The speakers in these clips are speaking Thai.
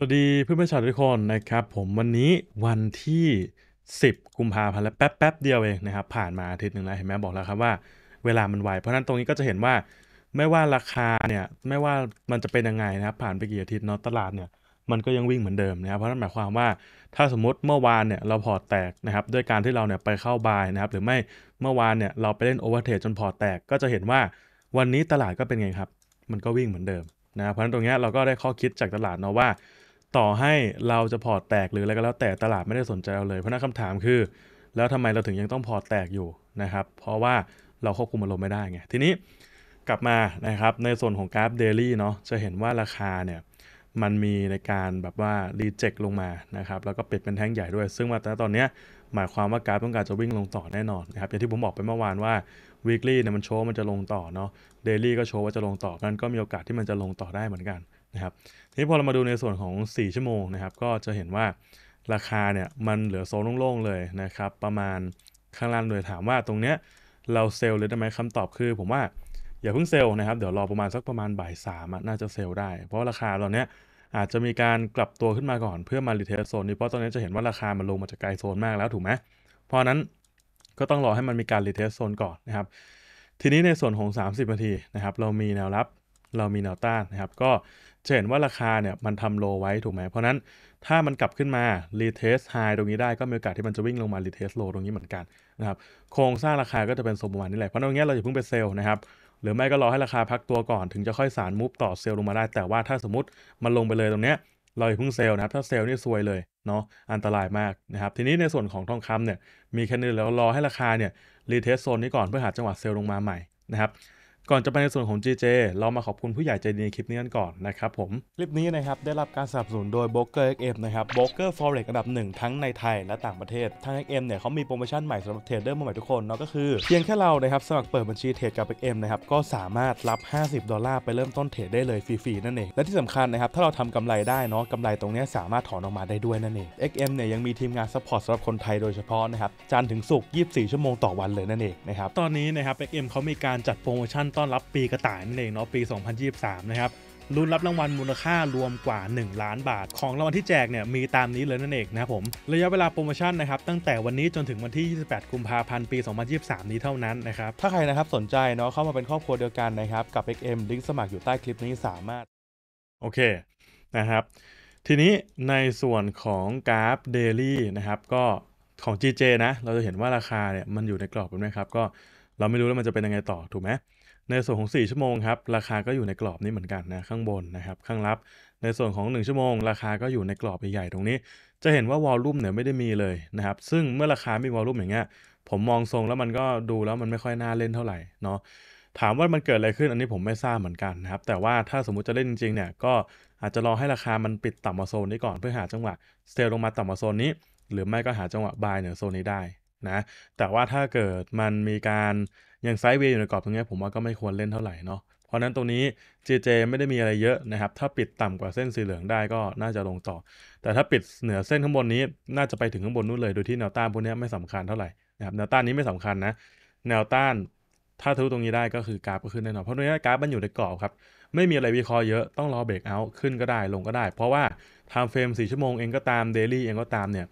สวัสดีเพื่อนประชาวนทุกคนนะครับ ผมวันนี้วันที่ 10 กุมภาพันธ์แล้วแป๊บแป๊บเดียวเองนะครับผ่านมาอาทิตย์หนึ่งแล้วเห็นไหมบอกแล้วครับว่า เวลามันไวเพราะนั้นตรงนี้ก็จะเห็นว่าไม่ว่าราคาเนี่ยไม่ว่ามันจะเป็นยังไงนะครับ ผ่านไปกี่อาทิตย์เนาะตลาดเนี่ยมันก็ยังวิ่งเหมือนเดิมนะครับเพราะนั้นหมายความว่าถ้าสมมติเมื่อวานเนี่ยเราพอร์ตแตกนะครับด้วยการที่เราเนี่ยไปเข้าบายนะครับหรือไม่เมื่อวานเนี่ยเราไปเล่นโอเวอร์เทรดจนพอร์ตแตกก็จะเห็นว่าวันนี้ตลาดก็เป็นไงครับมันก็วิ่งเหมือนเดิมนะเพราะฉะนั้นตรงนี้เราก็ได้ข้อคิดจากตลาดเนาะว่าต่อให้เราจะพอร์ตแตกหรืออะไรก็แล้วแต่ตลาดไม่ได้สนใจเราเลยเพราะนั้นคำถามคือ แล้วทำไมเราถึงยังต้องพอร์ตแตกอยู่นะครับ เพราะว่าเราควบคุมอารมณ์ไม่ได้ไงทีนี้กลับมานะครับในส่วนของกราฟเดลี่เนาะจะเห็นว่าราคาเนี่ยมันมีในการแบบว่ารีเจ็คลงมานะครับแล้วก็ปิดเป็นแท่งใหญ่ด้วย ซึ่งว่าต่ตอนนี้หมายความว่ากราฟต้องการจะวิ่งลงต่อแน่นอนนะครับอย่างที่ผมบอกไปเมื่อวานว่า weekly เนี่ยมันโชว์มันจะลงต่อเนาะ daily ก็โชว์ว่าจะลงต่อกันก็มีโอกาสที่มันจะลงต่อได้เหมือนกันนะครับทีนี้พอเรามาดูในส่วนของ 4 ชั่วโมงนะครับก็จะเห็นว่าราคาเนี่ยมันเหลือโซนโล่งๆเลยนะครับประมาณข้างล่างเลยถามว่า ตรงเนี้ยเราเซลเลยได้ไหมคำตอบคือ ผมว่าอย่าเพิ่งเซลนะครับเดี๋ยวรอประมาณสักประมาณบ่ายสามน่าจะเซลได้ เพราะราคาตอนเนี้ยอาจจะมีการกลับตัวขึ้นมาก่อนเพื่อมารีเทสโซนนี้เพราะตอนนี้จะเห็นว่าราคามันลงมาจากไกลโซนมากแล้วถูกไหมเพราะนั้นก็ต้องรอให้มันมีการรีเทสโซนก่อนนะครับทีนี้ในส่วนของ30นาทีนะครับเรามีแนวรับเรามีแนวต้านนะครับ ก็จะเห็นว่าราคาเนี่ยมันทำโล ไว้ถูกไหม เพราะนั้นถ้ามันกลับขึ้นมารีเทสไฮตรงนี้ได้ ก็มีโอกาสที่มันจะวิ่งลงมารีเทสโลตรงนี้เหมือนกัน นะครับ โครงสร้างราคาก็จะเป็นสมรมาณนี้แหละเพราะตรงนี้เราอย่าเพิ่งไปเซลล์นะครับ หรือไม่ก็รอให้ราคาพักตัวก่อน ถึงจะค่อยสารมูฟต่อเซลล์ลงมาได้ แต่ว่าถ้าสมมติมันลงไปเลยตรงเนี้ยเราอย่าเพิ่งเซลล์นะครับถ้าเซลล์นี่ซวยเลยเนาะอันตรายมากนะครับทีนี้ในส่วนของทองคำเนี่ยมีแค่นี้แล้วรอให้ราคาเนี่ยรีเทสโซนนี้ก่อนเพื่อหาจังหวะเซลล์ลงมาใหม่นะครับก่อนจะไปในส่วนของ GJ เรามาขอบคุณผู้ใหญ่ใจดีในคลิปนี้กันก่อนนะครับผม คลิปนี้นะครับ ได้รับการสนับสนุนโดย Broker XM นะครับ Broker Forex ระดับหนึ่งทั้งในไทยและต่างประเทศ ทาง XM เนี่ยเขามีโปรโมชั่นใหม่สำหรับเทรดเดอร์มใหม่ทุกคน เนาะก็คือเพียงแค่เรานะครับ สมัครเปิดบัญชีเทรดกับ XM นะครับก็สามารถรับ 50 ดอลลาร์ไปเริ่มต้นเทรดได้เลยฟรีๆ นั่นเองและที่สำคัญนะครับถ้าเราทำกำไรได้เนาะกำไรตรงนี้สามารถถอนออกมาได้ด้วยนั่นเอง XM เนี่ยยังมีทีมงานซัพพอร์ตสำหรับคนไทยโดยเฉพาะนะครับจันทร์ถึงศุกร์ 24 ชั่วโมงต่อวันเลยนั่นเองนะครับตอนนี้นะครับ XM เขามีการจัดโปรโมชั่นต้อนรับปีกระต่ายนั่นเองเนาะปี 2023 นะครับลุ้นรับรางวัลมูลค่ารวมกว่า 1 ล้านบาท ของรางวัลที่แจกเนี่ยมีตามนี้เลยนั่นเองนะครับผมระยะเวลาโปรโมชั่นนะครับตั้งแต่วันนี้จนถึงวันที่ 28กุมภาพันธ์ปี 2023 นี้เท่านั้นนะครับ ถ้าใครนะครับสนใจเนาะเข้ามาเป็นครอบครัวเดียวกันนะครับ กับ XM ลิงก์สมัครอยู่ใต้คลิปนี้สามารถโอเคนะครับทีนี้ในส่วนของกราฟเดลี่นะครับก็ของ GJ นะเราจะเห็นว่าราคาเนี่ยมันอยู่ในกรอบเป็นไหมครับก็เราไม่รู้แล้วมันจะเป็นยังไงต่อถูกไหมในส่วนของ 4 ชั่วโมงครับ ราคาก็อยู่ในกรอบนี้เหมือนกันนะ ข้างบนนะครับ ข้างลับในส่วนของ 1 ชั่วโมง ราคาก็อยู่ในกรอบใหญ่ๆ ตรงนี้ จะเห็นว่าวอลลุ่มเนี่ยไม่ได้มีเลยนะครับ ซึ่งเมื่อราคาไม่วอลลุ่มอย่างเงี้ย ผมมองทรงแล้วมันก็ดูแล้วมันไม่ค่อยน่าเล่นเท่าไหร่เนาะ ถามว่ามันเกิดอะไรขึ้น อันนี้ผมไม่ทราบเหมือนกันนะครับ แต่ว่าถ้าสมมุติจะเล่นจริงๆ เนี่ย ก็อาจจะรอให้ราคามันปิดต่ำมาโซนนี้ก่อนเพื่อหาจังหวะเซลลงมาต่ำมาโซนนี้ หรือไม่ก็หาจังหวะบายเหนือโซนนี้ได้นะแต่ว่าถ้าเกิดมันมีการยังไซด์เวย์อยู่ในกรอบตรงนี้ผมว่าก็ไม่ควรเล่นเท่าไหร่เนาะเพราะนั้นตรงนี้ JJ ไม่ได้มีอะไรเยอะนะครับถ้าปิดต่ำกว่าเส้นสีเหลืองได้ก็น่าจะลงต่อ แต่ถ้าปิดเหนือเส้นข้างบนนี้น่าจะไปถึงข้างบนนู้นเลยโดยที่แนวต้านพวกนี้ไม่สำคัญเท่าไหร่นะครับแนวต้านนี้ไม่สำคัญนะแนวต้าน ถ้าทะลุตรงนี้ได้ก็คือกราฟก็ขึ้นแน่นอนเพราะตรงนี้กราฟมันอยู่ในกรอบครับไม่มีอะไรวิเคราะห์เยอะต้องรอเบรกเอาท์ขึ้นก็ได้ลงก็ได้ เพราะว่าไทม์เฟรม 4 ชั่วโมงเองก็ตามเดลี่เองก็ตามเนี่ย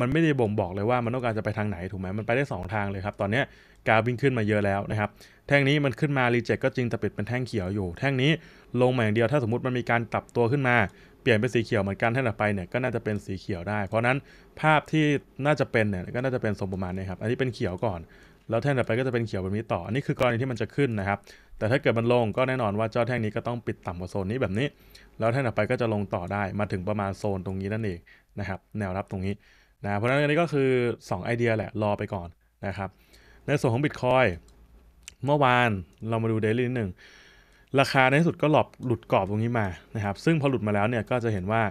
มันไม่ได้บ่งบอกเลยว่ามันต้องการจะไปทางไหนถูกไหมมันไปได้ 2 ทางเลยครับ ตอนนี้กาวิ่งขึ้นมาเยอะแล้วนะครับ แท่งนี้มันขึ้นมารีเจ็คก็จริงแต่ปิดเป็นแท่งเขียวอยู่ แท่งนี้ลงมาอย่างเดียว ถ้าสมมติมันมีการตับตัวขึ้นมา เปลี่ยนเป็นสีเขียวเหมือนกันแท่งต่อไปเนี่ยก็น่าจะเป็นสีเขียวได้ เพราะนั้นภาพที่น่าจะเป็นเนี่ยก็น่าจะเป็นสมงประมาณนี้ครับ อันนี้เป็นเขียวก่อน แล้วแท่งต่อไปก็จะเป็นเขียวแบบนี้ต่ออันนี้คือกรณีที่มันจะขึ้นนะครับ แต่ถ้าเกิดมันลงก็แน่นอนว่าเจ้าแท่งนี้ก็ต้องปิดต่ำกว่าโซนนี้แบบนี้แล้วแท่งต่อไปก็จะลงต่อได้มาถึงประมาณโซนตรงนี้นั่นเองนะครับแนวรับตรงนี้นะเพราะฉะนั้นนนี้ก็คือ 2 ไอเดียแหละรอไปก่อนนะครับ ในส่วนของ Bitcoin เมื่อวานเรามาดูเดลี่นิดหนึ่งราคาในที่สุดก็หลบหลุดกรอบตรงนี้มานะครับ ซึ่งพอหลุดมาแล้วเนี่ยก็จะเห็นว่า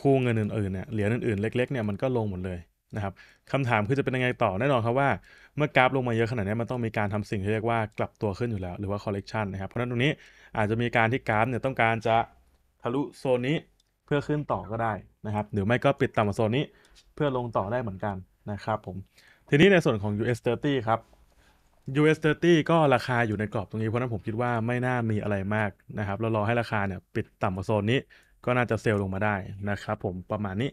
คู่เงินอื่นๆเนี่ยเหรียญอื่นๆ เล็กๆเนี่ยมันก็ลงหมดเลยนะครับคำถามคือจะเป็นยังไงต่อ แน่นอนครับว่า เมื่อกราฟลงมาเยอะขนาดนี้ มันต้องมีการทำสิ่งที่เรียกว่ากลับตัวขึ้นอยู่แล้ว หรือว่าคอลเลกชันนะครับ เพราะฉะนั้นตรงนี้อาจจะมีการที่กราฟเนี่ยต้องการจะทะลุโซนนี้เพื่อขึ้นต่อก็ได้นะครับหรือไม่ก็ปิดต่ำกว่าโซนนี้เพื่อลงต่อได้เหมือนกันนะครับผม ทีนี้ในส่วนของ US 30ครับ US 30ก็ราคาอยู่ในกรอบตรงนี้เพราะนั้นผมคิดว่าไม่น่ามีอะไรมากนะครับเรารอให้ราคาเนี่ยปิดต่ำกว่าโซนนี้ก็น่าจะเซลลงมาได้นะครับผมประมาณนี้